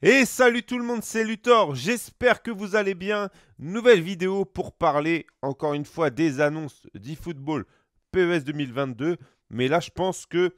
Et salut tout le monde, c'est Luthor, j'espère que vous allez bien. Nouvelle vidéo pour parler encore une fois des annonces d'eFootball PES 2022. Mais là, je pense que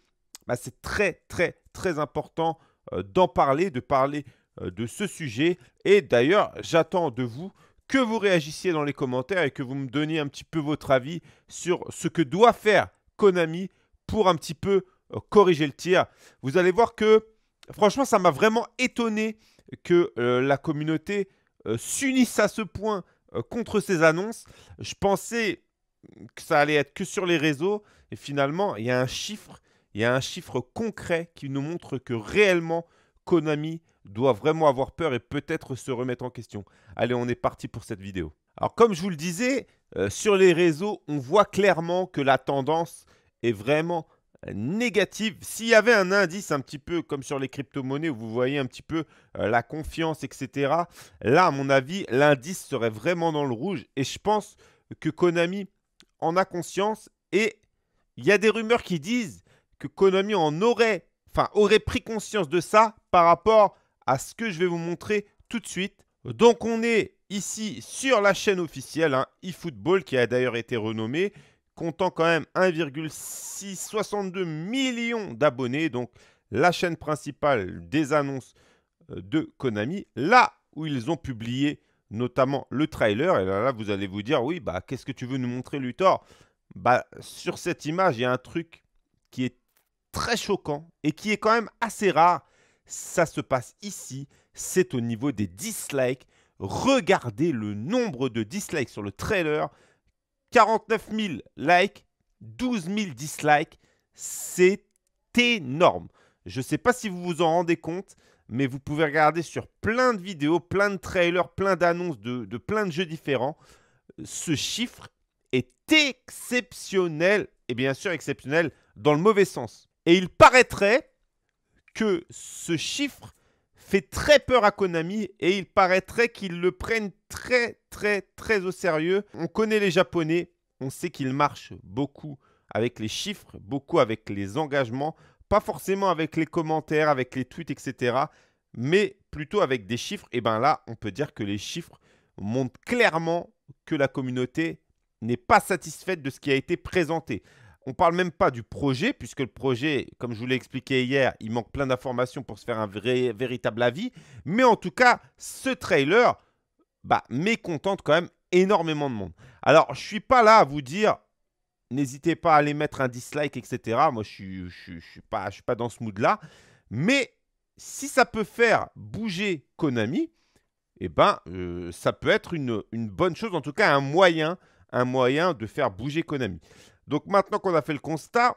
bah, c'est très très très important euh, d'en parler, de parler euh, de ce sujet. Et d'ailleurs, j'attends de vous que vous réagissiez dans les commentaires et que vous me donniez un petit peu votre avis sur ce que doit faire Konami pour un petit peu euh, corriger le tir. Vous allez voir que Franchement, ça m'a vraiment étonné que euh, la communauté euh, s'unisse à ce point euh, contre ces annonces. Je pensais que ça allait être que sur les réseaux. Et finalement, il y a un chiffre, il y a un chiffre concret qui nous montre que réellement, Konami doit vraiment avoir peur et peut-être se remettre en question. Allez, on est parti pour cette vidéo. Alors, comme je vous le disais, sur les réseaux, on voit clairement que la tendance est vraiment négative. S'il y avait un indice un petit peu comme sur les crypto-monnaies où vous voyez un petit peu euh, la confiance, etc., là, à mon avis, l'indice serait vraiment dans le rouge. Et je pense que Konami en a conscience. Et il y a des rumeurs qui disent que Konami en aurait, enfin, aurait pris conscience de ça par rapport à ce que je vais vous montrer tout de suite. Donc, on est ici sur la chaîne officielle, hein, eFootball, qui a d'ailleurs été renommé comptant quand même 1,662 millions d'abonnés. Donc la chaîne principale des annonces euh, de Konami, là où ils ont publié notamment le trailer. Et là, là vous allez vous dire, oui, bah, qu'est-ce que tu veux nous montrer, Luthor bah, Sur cette image, il y a un truc qui est très choquant et qui est quand même assez rare. Ça se passe ici, c'est au niveau des dislikes. Regardez le nombre de dislikes sur le trailer, 49 000 likes, 12 000 dislikes. C'est énorme. Je ne sais pas si vous vous en rendez compte, mais vous pouvez regarder sur plein de vidéos, plein de trailers, plein d'annonces de, plein de jeux différents. Ce chiffre est exceptionnel, et bien sûr exceptionnel dans le mauvais sens. Et il paraîtrait que ce chiffre fait très peur à Konami et il paraîtrait qu'ils le prennent très très très au sérieux. On connaît les Japonais, on sait qu'ils marchent beaucoup avec les chiffres, beaucoup avec les engagements, pas forcément avec les commentaires, avec les tweets, etc. Mais plutôt avec des chiffres. Et ben là, on peut dire que les chiffres montrent clairement que la communauté n'est pas satisfaite de ce qui a été présenté. On ne parle même pas du projet, puisque le projet, comme je vous l'ai expliqué hier, il manque plein d'informations pour se faire un vrai, véritable avis. Mais en tout cas, ce trailer bah, mécontente quand même énormément de monde. Alors, je ne suis pas là à vous dire, n'hésitez pas à aller mettre un dislike, etc. Moi, je ne suis, je, pas, je suis pas dans ce mood-là. Mais si ça peut faire bouger Konami, eh ben, euh, ça peut être une, une bonne chose, en tout cas un moyen, un moyen de faire bouger Konami. Donc maintenant qu'on a fait le constat,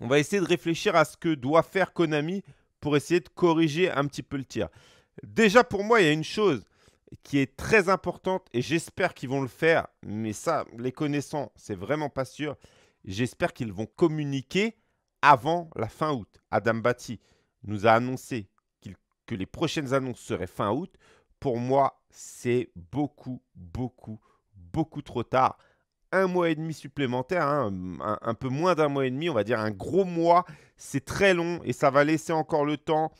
on va essayer de réfléchir à ce que doit faire Konami pour essayer de corriger un petit peu le tir. Déjà pour moi, il y a une chose qui est très importante et j'espère qu'ils vont le faire, mais ça, les connaissants, c'est vraiment pas sûr. J'espère qu'ils vont communiquer avant la fin août. Adam Batty nous a annoncé que les prochaines annonces seraient fin août. Pour moi, c'est beaucoup, beaucoup, beaucoup trop tard un mois et demi supplémentaire, hein, un, peu moins d'un mois et demi, on va dire un gros mois. C'est très long et ça va laisser encore le temps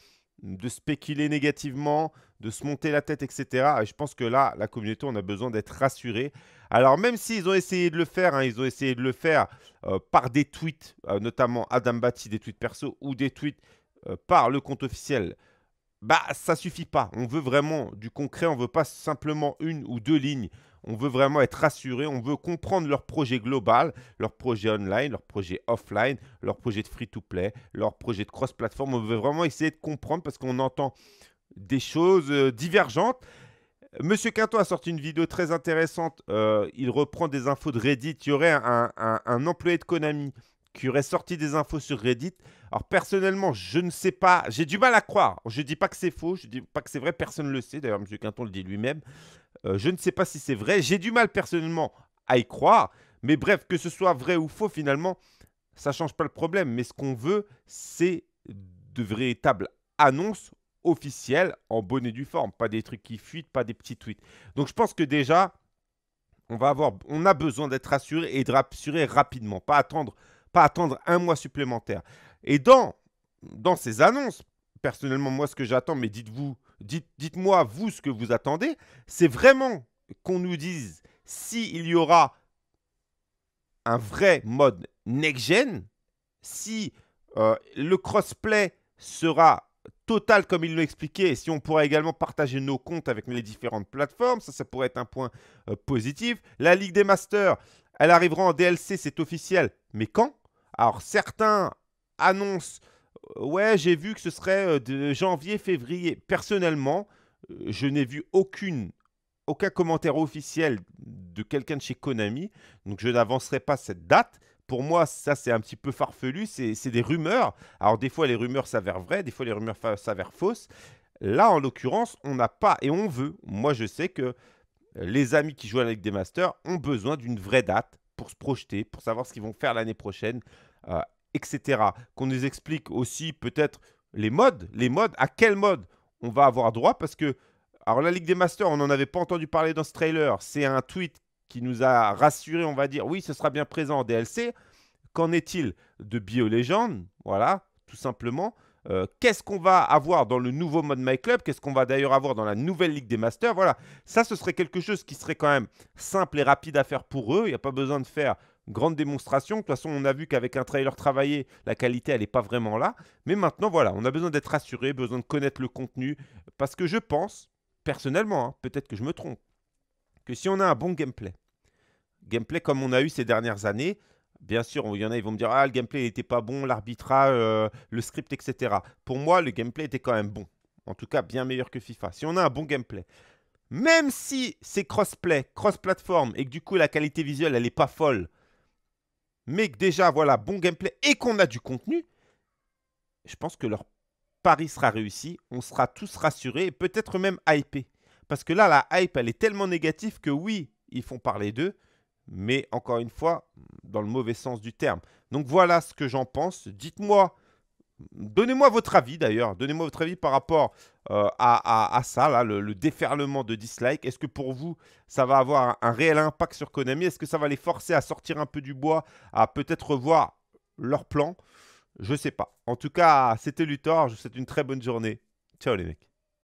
de spéculer négativement, de se monter la tête, etc. Et je pense que là, la communauté, on a besoin d'être rassuré. Alors même s'ils ont essayé de le faire, hein, ils ont essayé de le faire euh, par des tweets, euh, notamment Adam Batty, des tweets perso ou des tweets euh, par le compte officiel bah ça suffit pas. On veut vraiment du concret, on veut pas simplement une ou deux lignes. On veut vraiment être rassuré, on veut comprendre leur projet global, leur projet online, leur projet offline, leur projet de free-to-play, leur projet de cross-platform. On veut vraiment essayer de comprendre parce qu'on entend des choses euh, divergentes. Monsieur Quinto a sorti une vidéo très intéressante. Euh, il reprend des infos de Reddit. Il y aurait un, un employé de Konami qui aurait sorti des infos sur Reddit. Alors personnellement, je ne sais pas, j'ai du mal à croire. Je ne dis pas que c'est faux, je ne dis pas que c'est vrai, personne ne le sait. D'ailleurs, M. Quinton le dit lui-même. Euh, je ne sais pas si c'est vrai, j'ai du mal personnellement à y croire. Mais bref, que ce soit vrai ou faux, finalement, ça ne change pas le problème. Mais ce qu'on veut, c'est de véritables annonces officielles en bonne et due forme. Pas des trucs qui fuitent, pas des petits tweets. Donc je pense que déjà, on, va avoir, on a besoin d'être rassuré et de rassurer rapidement. Pas attendre pas attendre un mois supplémentaire. Et dans, dans ces annonces, personnellement, moi, ce que j'attends, mais dites-vous, dites, dites-moi, vous, ce que vous attendez, c'est vraiment qu'on nous dise s'il y aura un vrai mode next-gen, si euh, le crossplay sera total comme il l'a expliqué, et si on pourrait également partager nos comptes avec les différentes plateformes, ça, ça pourrait être un point euh, positif. La Ligue des Masters, elle arrivera en DLC, c'est officiel, mais quand alors certains annoncent, euh, ouais j'ai vu que ce serait euh, de janvier-février. Personnellement, euh, je n'ai vu aucune, aucun commentaire officiel de quelqu'un de chez Konami, donc je n'avancerai pas cette date. Pour moi, ça c'est un petit peu farfelu, c'est des rumeurs. Alors des fois les rumeurs s'avèrent vraies, des fois les rumeurs s'avèrent fausses. Là, en l'occurrence, on n'a pas et on veut. Moi, je sais que les amis qui jouent à la Ligue des Masters ont besoin d'une vraie date pour se projeter, pour savoir ce qu'ils vont faire l'année prochaine, euh, etc. Qu'on nous explique aussi peut-être les modes, les modes, à quel mode on va avoir droit, parce que, alors la Ligue des Masters, on n'en avait pas entendu parler dans ce trailer, c'est un tweet qui nous a rassuré, on va dire, oui, ce sera bien présent en DLC. Qu'en est-il de Bio Voilà, tout simplement. Euh, qu'est-ce qu'on va avoir dans le nouveau mode My Club, qu'est-ce qu'on va d'ailleurs avoir dans la nouvelle Ligue des Masters. Voilà, ça ce serait quelque chose qui serait quand même simple et rapide à faire pour eux. Il n'y a pas besoin de faire grande démonstration. De toute façon, on a vu qu'avec un trailer travaillé, la qualité, elle n'est pas vraiment là. Mais maintenant, voilà, on a besoin d'être assuré, besoin de connaître le contenu. Parce que je pense, personnellement, hein, peut-être que je me trompe, que si on a un bon gameplay, gameplay comme on a eu ces dernières années, Bien sûr, il y en a, ils vont me dire Ah, le gameplay n'était pas bon, l'arbitrage, euh, le script, etc. Pour moi, le gameplay était quand même bon. En tout cas, bien meilleur que FIFA. Si on a un bon gameplay, même si c'est crossplay, cross-platform, et que du coup, la qualité visuelle, elle n'est pas folle, mais que déjà, voilà, bon gameplay et qu'on a du contenu, je pense que leur pari sera réussi. On sera tous rassurés et peut-être même hypés. Parce que là, la hype, elle est tellement négative que oui, ils font parler d'eux mais encore une fois, dans le mauvais sens du terme. Donc voilà ce que j'en pense. Dites-moi, donnez-moi votre avis d'ailleurs, donnez-moi votre avis par rapport euh, à, ça, le, déferlement de dislikes. Est-ce que pour vous, ça va avoir un, réel impact sur Konami Est-ce que ça va les forcer à sortir un peu du bois, à peut-être revoir leur plan Je sais pas. En tout cas, c'était Luthor, je vous souhaite une très bonne journée. Ciao les mecs.